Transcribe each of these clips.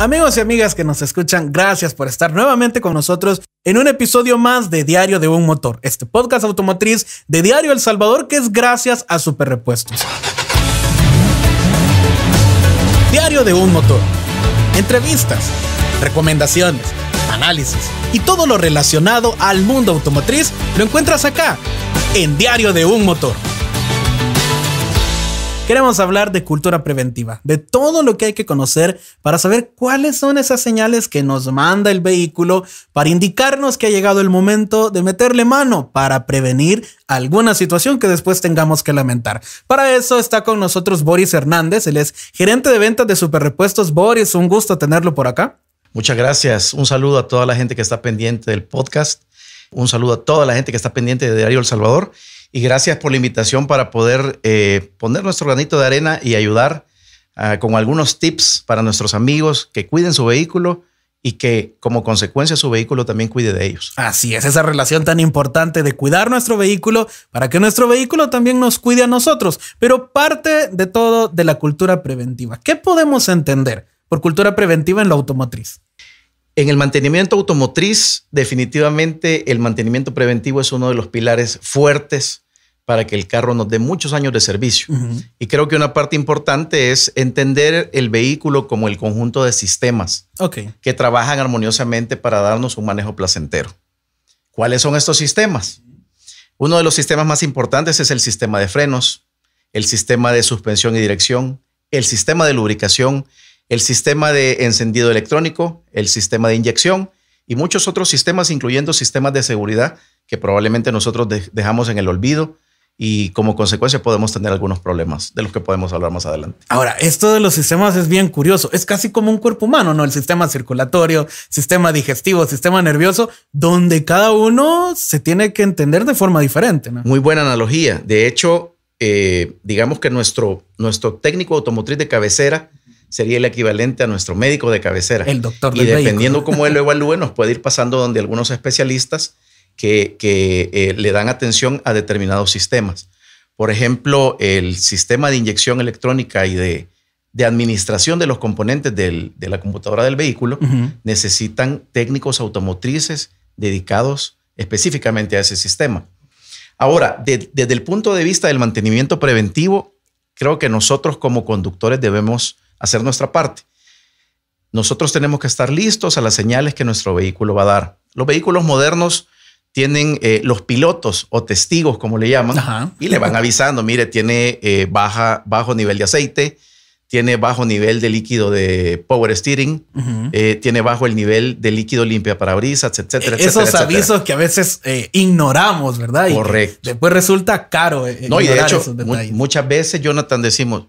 Amigos y amigas que nos escuchan, gracias por estar nuevamente con nosotros en un episodio más de Diario de un Motor, este podcast automotriz de Diario El Salvador que es gracias a Superrepuestos. Diario de un Motor. Entrevistas, recomendaciones, análisis y todo lo relacionado al mundo automotriz lo encuentras acá, en Diario de un Motor. Queremos hablar de cultura preventiva, de todo lo que hay que conocer para saber cuáles son esas señales que nos manda el vehículo para indicarnos que ha llegado el momento de meterle mano para prevenir alguna situación que después tengamos que lamentar. Para eso está con nosotros Boris Hernández, él es gerente de ventas de Superrepuestos. Boris, un gusto tenerlo por acá. Muchas gracias. Un saludo a toda la gente que está pendiente del podcast. Un saludo a toda la gente que está pendiente de Diario El Salvador y gracias por la invitación para poder eh, poner nuestro granito de arena y ayudar ah, con algunos tips para nuestros amigos que cuiden su vehículo y que como consecuencia su vehículo también cuide de ellos. Así es, esa relación tan importante de cuidar nuestro vehículo para que nuestro vehículo también nos cuide a nosotros, pero parte de todo de la cultura preventiva. ¿Qué podemos entender por cultura preventiva en la automotriz? En el mantenimiento automotriz, definitivamente el mantenimiento preventivo es uno de los pilares fuertes para que el carro nos dé muchos años de servicio. Y creo que una parte importante es entender el vehículo como el conjunto de sistemas que trabajan armoniosamente para darnos un manejo placentero. ¿Cuáles son estos sistemas? Uno de los sistemas más importantes es el sistema de frenos, el sistema de suspensión y dirección, el sistema de lubricación, el sistema de encendido electrónico, el sistema de inyección y muchos otros sistemas, incluyendo sistemas de seguridad que probablemente nosotros dejamos en el olvido y como consecuencia podemos tener algunos problemas de los que podemos hablar más adelante. Ahora, esto de los sistemas es bien curioso, es casi como un cuerpo humano, ¿no? El sistema circulatorio, sistema digestivo, sistema nervioso, donde cada uno se tiene que entender de forma diferente, ¿no? Muy buena analogía. De hecho, eh, digamos que nuestro, nuestro técnico automotriz de cabecera sería el equivalente a nuestro médico de cabecera. El doctor. Y dependiendo cómo él lo evalúe, nos puede ir pasando donde algunos especialistas que, eh, le dan atención a determinados sistemas. Por ejemplo, el sistema de inyección electrónica y de, administración de los componentes de la computadora del vehículo necesitan técnicos automotrices dedicados específicamente a ese sistema. Ahora, desde el punto de vista del mantenimiento preventivo, creo que nosotros como conductores debemos hacer nuestra parte. Nosotros tenemos que estar listos a las señales que nuestro vehículo va a dar. Los vehículos modernos tienen eh, los pilotos o testigos, como le llaman, y le van avisando, mire, tiene eh, baja, bajo nivel de aceite, tiene bajo nivel de líquido de power steering, eh, tiene bajo el nivel de líquido limpia brisas, e-, etcétera, Esos avisos que a veces ignoramos, ¿verdad? Correcto. después resulta caro. no, y de hecho, muchas veces, Jonathan, decimos,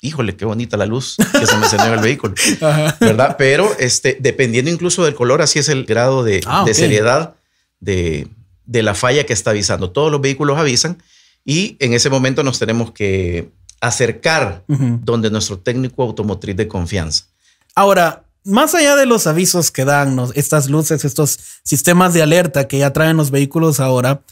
híjole, qué bonita la luz que se me encendió el vehículo, ¿verdad? Pero este, dependiendo incluso del color, así es el grado de, ah, seriedad de, la falla que está avisando. Todos los vehículos avisan y en ese momento nos tenemos que acercar donde nuestro técnico automotriz de confianza. Ahora, más allá de los avisos que dan estas luces, estos sistemas de alerta que ya traen los vehículos ahora,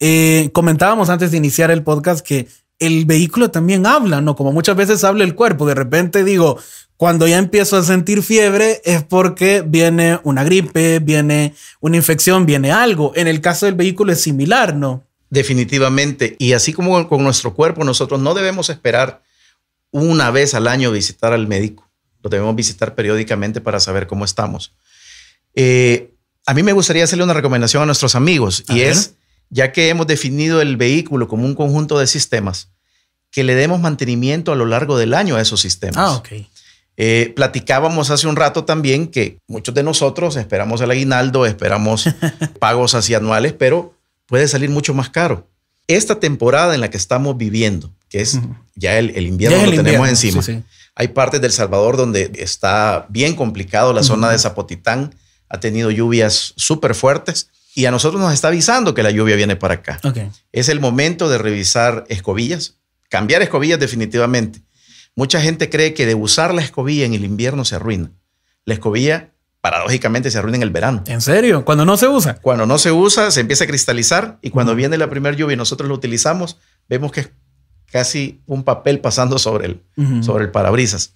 eh, comentábamos antes de iniciar el podcast que el vehículo también habla, ¿no? Como muchas veces habla el cuerpo, de repente digo, cuando ya empiezo a sentir fiebre es porque viene una gripe, viene una infección, viene algo. En el caso del vehículo es similar, ¿no? Definitivamente. Y así como con nuestro cuerpo, nosotros no debemos esperar una vez al año visitar al médico. Lo debemos visitar periódicamente para saber cómo estamos. Eh, a mí me gustaría hacerle una recomendación a nuestros amigos y es, ya que hemos definido el vehículo como un conjunto de sistemas, que le demos mantenimiento a lo largo del año a esos sistemas. Ah, ok. Eh, platicábamos hace un rato también que muchos de nosotros esperamos el aguinaldo, esperamos pagos así anuales, pero puede salir mucho más caro. Esta temporada en la que estamos viviendo, que es ya el, invierno lo tenemos encima, hay partes del Salvador donde está bien complicado, la zona de Zapotitán ha tenido lluvias súper fuertes y a nosotros nos está avisando que la lluvia viene para acá. Okay. Es el momento de revisar escobillas, Cambiar escobillas definitivamente. Mucha gente cree que de usar la escobilla en el invierno se arruina. La escobilla, paradójicamente, se arruina en el verano. ¿En serio? ¿Cuando no se usa? Cuando no se usa, se empieza a cristalizar y cuando viene la primera lluvia y nosotros lo utilizamos, vemos que es casi un papel pasando sobre el, sobre el parabrisas.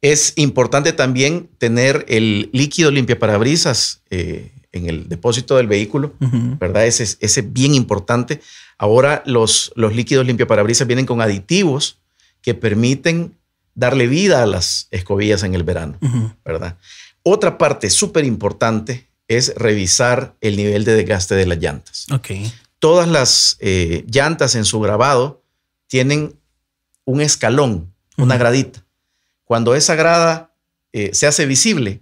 Es importante también tener el líquido limpia parabrisas eh, en el depósito del vehículo, ¿verdad? Ese es bien importante. Ahora los, los líquidos limpiaparabrisas vienen con aditivos que permiten darle vida a las escobillas en el verano, ¿verdad? Otra parte súper importante es revisar el nivel de desgaste de las llantas. Okay. Todas las eh, llantas en su grabado tienen un escalón, una gradita. Cuando esa grada eh, se hace visible,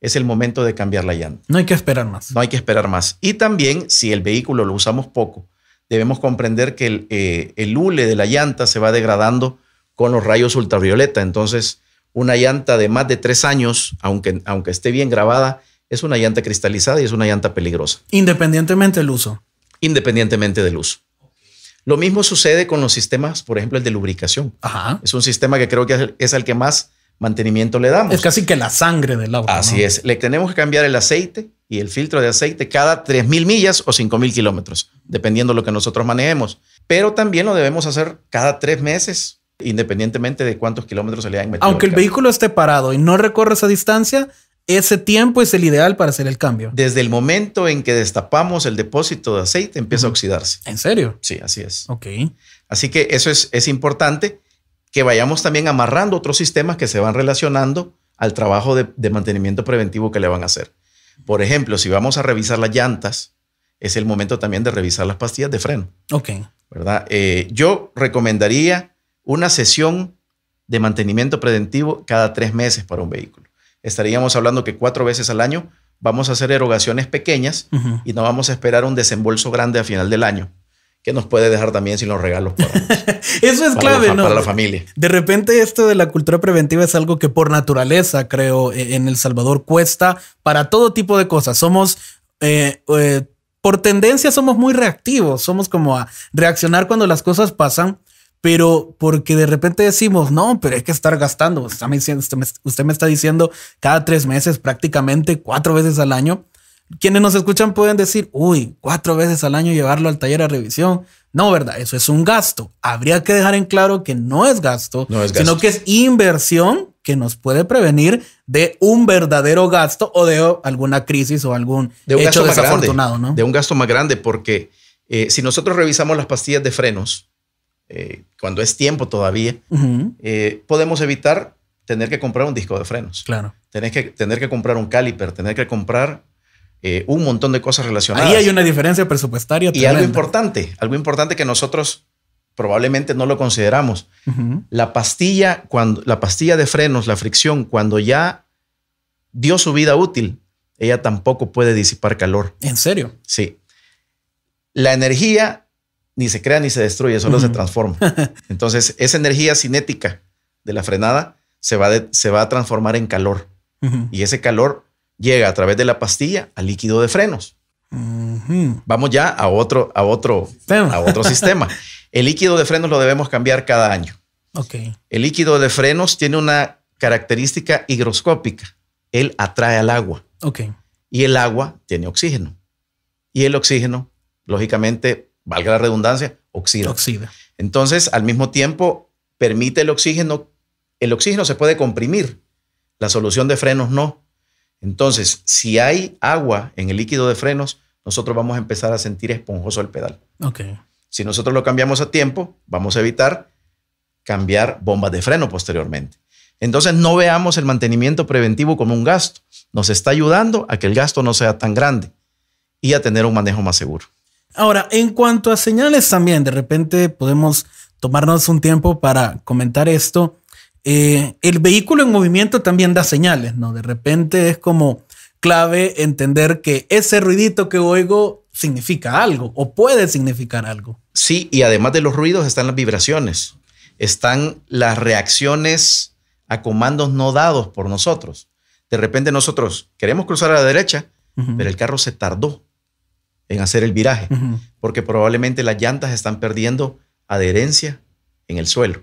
es el momento de cambiar la llanta. No hay que esperar más. No hay que esperar más. Y también, si el vehículo lo usamos poco, debemos comprender que eh, el, hule de la llanta se va degradando con los rayos ultravioleta. Entonces, una llanta de más de tres años, aunque, aunque esté bien grabada, es una llanta cristalizada y es una llanta peligrosa. Independientemente del uso. Independientemente del uso. Lo mismo sucede con los sistemas, por ejemplo, el de lubricación. Ajá. Es un sistema que creo que es el que más mantenimiento le damos. Es casi que la sangre del auto. Así es. Le tenemos que cambiar el aceite y el filtro de aceite cada 3.000 millas o 5.000 kilómetros, dependiendo lo que nosotros manejemos. Pero también lo debemos hacer cada tres meses, independientemente de cuántos kilómetros se le hayan metido. Aunque el vehículo esté parado y no recorre esa distancia, ese tiempo es el ideal para hacer el cambio. Desde el momento en que destapamos el depósito de aceite empieza a oxidarse. ¿En serio? Sí, así es. Ok. Así que eso es, es importante que vayamos también amarrando otros sistemas que se van relacionando al trabajo de, mantenimiento preventivo que le van a hacer. Por ejemplo, si vamos a revisar las llantas, es el momento también de revisar las pastillas de freno. Ok. ¿Verdad? Eh, yo recomendaría una sesión de mantenimiento preventivo cada tres meses para un vehículo. Estaríamos hablando que cuatro veces al año vamos a hacer erogaciones pequeñas y no vamos a esperar un desembolso grande a final del año nos puede dejar también sin los regalos. Eso es clave, ¿no? Para la familia. De repente esto de la cultura preventiva es algo que por naturaleza, creo, e-, en El Salvador cuesta para todo tipo de cosas. Somos... Eh, eh, por tendencia somos muy reactivos, somos como a reaccionar cuando las cosas pasan, pero porque de repente decimos, no, pero hay que estar gastando. usted me, está diciendo cada tres meses, prácticamente cuatro veces al año quienes nos escuchan pueden decir, uy, cuatro veces al año llevarlo al taller a revisión. No, ¿verdad? Eso es un gasto. Habría que dejar en claro que no es gasto, sino que es inversión que nos puede prevenir de un verdadero gasto o de alguna crisis o algún hecho desafortunado, ¿no? De un gasto más grande, porque eh, si nosotros revisamos las pastillas de frenos, eh, cuando es tiempo todavía, eh, podemos evitar tener que comprar un disco de frenos. Claro. Tener que, tener que comprar un caliper, tener que comprar eh, un montón de cosas relacionadas. Ahí hay una diferencia presupuestaria. Y algo importante, algo importante que nosotros probablemente no lo consideramos. La pastilla, cuando la pastilla de frenos, la fricción, cuando ya dio su vida útil, ella tampoco puede disipar calor. ¿En serio? Sí. La energía ni se crea ni se destruye, solo se transforma. Entonces, esa energía cinética de la frenada se va, se va a transformar en calor. Y ese calor llega a través de la pastilla al líquido de frenos. Vamos ya a otro, a otro, sistema. A otro sistema. El líquido de frenos lo debemos cambiar cada año. El líquido de frenos tiene una característica higroscópica. Él atrae al agua. Y el agua tiene oxígeno. Y el oxígeno, lógicamente, valga la redundancia, oxida. Entonces, al mismo tiempo, permite el oxígeno. El oxígeno se puede comprimir. La solución de frenos no entonces, si hay agua en el líquido de frenos, nosotros vamos a empezar a sentir esponjoso el pedal. Si nosotros lo cambiamos a tiempo, vamos a evitar cambiar bombas de freno posteriormente. Entonces, no veamos el mantenimiento preventivo como un gasto. Nos está ayudando a que el gasto no sea tan grande y a tener un manejo más seguro. Ahora, en cuanto a señales también, de repente podemos tomarnos un tiempo para comentar esto. Eh, el vehículo en movimiento también da señales, ¿no? De repente es como clave entender que ese ruidito que oigo significa algo o puede significar algo. Sí, y además de los ruidos están las vibraciones, están las reacciones a comandos no dados por nosotros. De repente nosotros queremos cruzar a la derecha, pero el carro se tardó en hacer el viraje, porque probablemente las llantas están perdiendo adherencia en el suelo.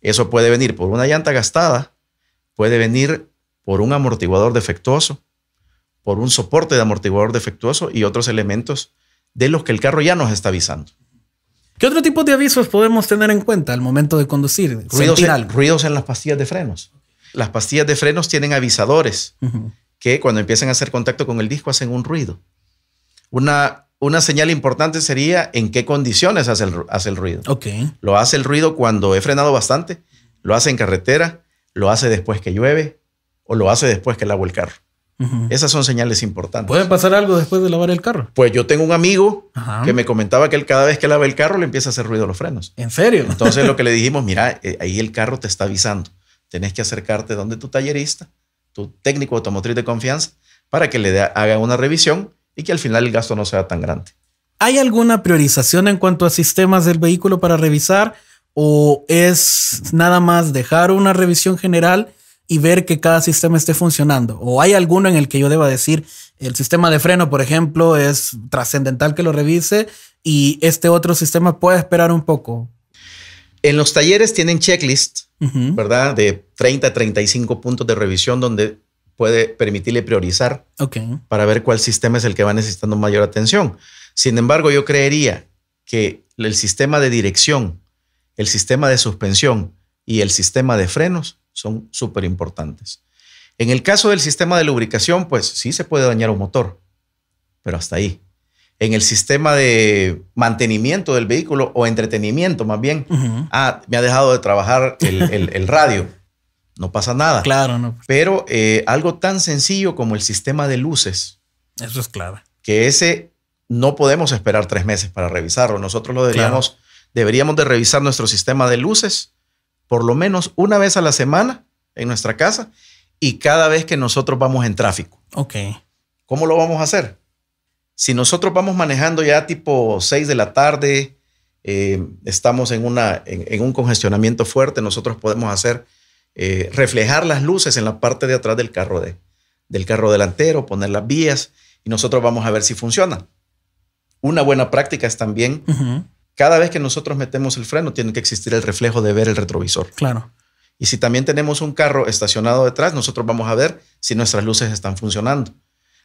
Eso puede venir por una llanta gastada, puede venir por un amortiguador defectuoso, por un soporte de amortiguador defectuoso y otros elementos de los que el carro ya nos está avisando. ¿Qué otro tipo de avisos podemos tener en cuenta al momento de conducir? Ruidos, en, ruidos en las pastillas de frenos. Las pastillas de frenos tienen avisadores que cuando empiezan a hacer contacto con el disco hacen un ruido. Una una señal importante sería en qué condiciones hace el, hace el ruido. Okay. Lo hace el ruido cuando he frenado bastante, lo hace en carretera, lo hace después que llueve o lo hace después que lavo el carro. Esas son señales importantes. ¿Puede pasar algo después de lavar el carro? Pues yo tengo un amigo que me comentaba que él cada vez que lava el carro le empieza a hacer ruido los frenos. ¿En serio? Entonces lo que le dijimos, mira, eh, ahí el carro te está avisando. Tenés que acercarte donde tu tallerista, tu técnico automotriz de confianza, para que le haga una revisión y que al final el gasto no sea tan grande. ¿Hay alguna priorización en cuanto a sistemas del vehículo para revisar o es nada más dejar una revisión general y ver que cada sistema esté funcionando? ¿O hay alguno en el que yo deba decir, el sistema de freno, por ejemplo, es trascendental que lo revise y este otro sistema puede esperar un poco? En los talleres tienen checklist, ¿verdad? De 30 a 35 puntos de revisión donde puede permitirle priorizar para ver cuál sistema es el que va necesitando mayor atención. Sin embargo, yo creería que el sistema de dirección, el sistema de suspensión y el sistema de frenos son súper importantes. En el caso del sistema de lubricación, pues sí se puede dañar un motor, pero hasta ahí. En el sistema de mantenimiento del vehículo o entretenimiento, más bien, ah, me ha dejado de trabajar el, el radio no pasa nada. Claro, no. Pero eh, algo tan sencillo como el sistema de luces. Eso es clave. Que ese no podemos esperar tres meses para revisarlo. Nosotros lo deberíamos, deberíamos de revisar nuestro sistema de luces por lo menos una vez a la semana en nuestra casa y cada vez que nosotros vamos en tráfico. Ok. ¿Cómo lo vamos a hacer? Si nosotros vamos manejando ya tipo 6 de la tarde, eh, estamos en, una, en un congestionamiento fuerte, nosotros podemos hacer eh, reflejar las luces en la parte de atrás del carro, del carro delantero, poner las vías y nosotros vamos a ver si funciona. Una buena práctica es también, cada vez que nosotros metemos el freno, tiene que existir el reflejo de ver el retrovisor. Claro. Y si también tenemos un carro estacionado detrás, nosotros vamos a ver si nuestras luces están funcionando.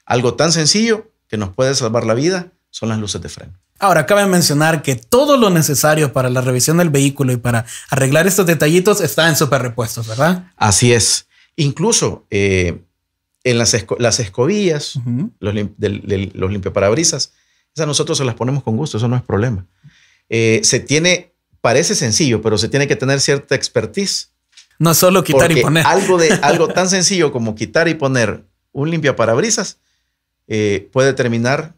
Algo tan sencillo que nos puede salvar la vida son las luces de freno. Ahora, cabe mencionar que todo lo necesario para la revisión del vehículo y para arreglar estos detallitos está en superrepuestos, ¿verdad? Así es. Incluso eh, en las, las escobillas, los, los limpiaparabrisas, esas nosotros se las ponemos con gusto, eso no es problema. Eh, se tiene, parece sencillo, pero se tiene que tener cierta expertise. No solo quitar y poner. Algo, de, algo tan sencillo como quitar y poner un limpiaparabrisas eh, puede terminar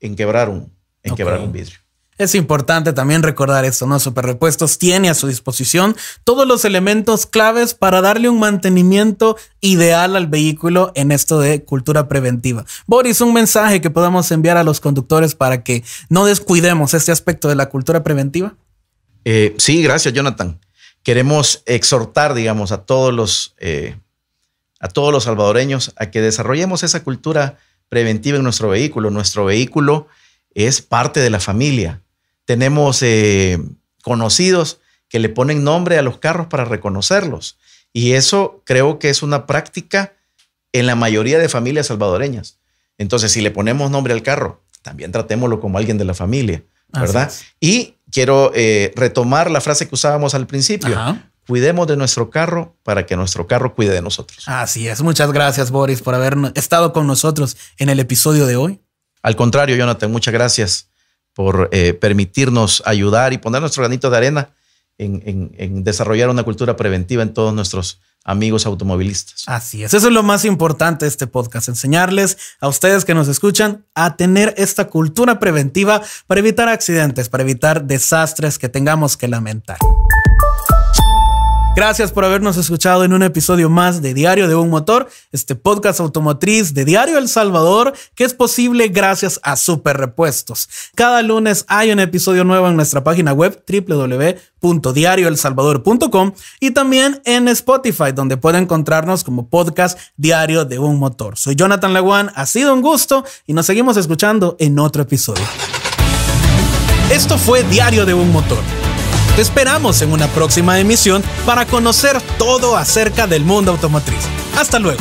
en quebrar un, en quebrar un vidrio. Es importante también recordar esto, ¿no? Superrepuestos tiene a su disposición todos los elementos claves para darle un mantenimiento ideal al vehículo en esto de cultura preventiva. Boris, un mensaje que podamos enviar a los conductores para que no descuidemos este aspecto de la cultura preventiva. Eh, sí, gracias, Jonathan. Queremos exhortar, digamos, a todos los, eh, a todos los salvadoreños a que desarrollemos esa cultura preventiva en nuestro vehículo. Nuestro vehículo es parte de la familia. Tenemos eh, conocidos que le ponen nombre a los carros para reconocerlos. Y eso creo que es una práctica en la mayoría de familias salvadoreñas. Entonces, si le ponemos nombre al carro, también tratémoslo como alguien de la familia, ¿verdad? Y quiero eh, retomar la frase que usábamos al principio. cuidemos de nuestro carro para que nuestro carro cuide de nosotros. Así es. Muchas gracias, Boris, por haber estado con nosotros en el episodio de hoy. Al contrario, Jonathan, muchas gracias por eh, permitirnos ayudar y poner nuestro granito de arena en, en desarrollar una cultura preventiva en todos nuestros amigos automovilistas. Así es, eso es lo más importante de este podcast, enseñarles a ustedes que nos escuchan a tener esta cultura preventiva para evitar accidentes, para evitar desastres que tengamos que lamentar. Gracias por habernos escuchado en un episodio más de Diario de un Motor, este podcast automotriz de Diario El Salvador, que es posible gracias a Superrepuestos. Repuestos. Cada lunes hay un episodio nuevo en nuestra página web www.diarioelsalvador.com y también en Spotify, donde puede encontrarnos como podcast Diario de un Motor. Soy Jonathan Laguán, ha sido un gusto y nos seguimos escuchando en otro episodio. Esto fue Diario de un Motor te esperamos en una próxima emisión para conocer todo acerca del mundo automotriz. Hasta luego.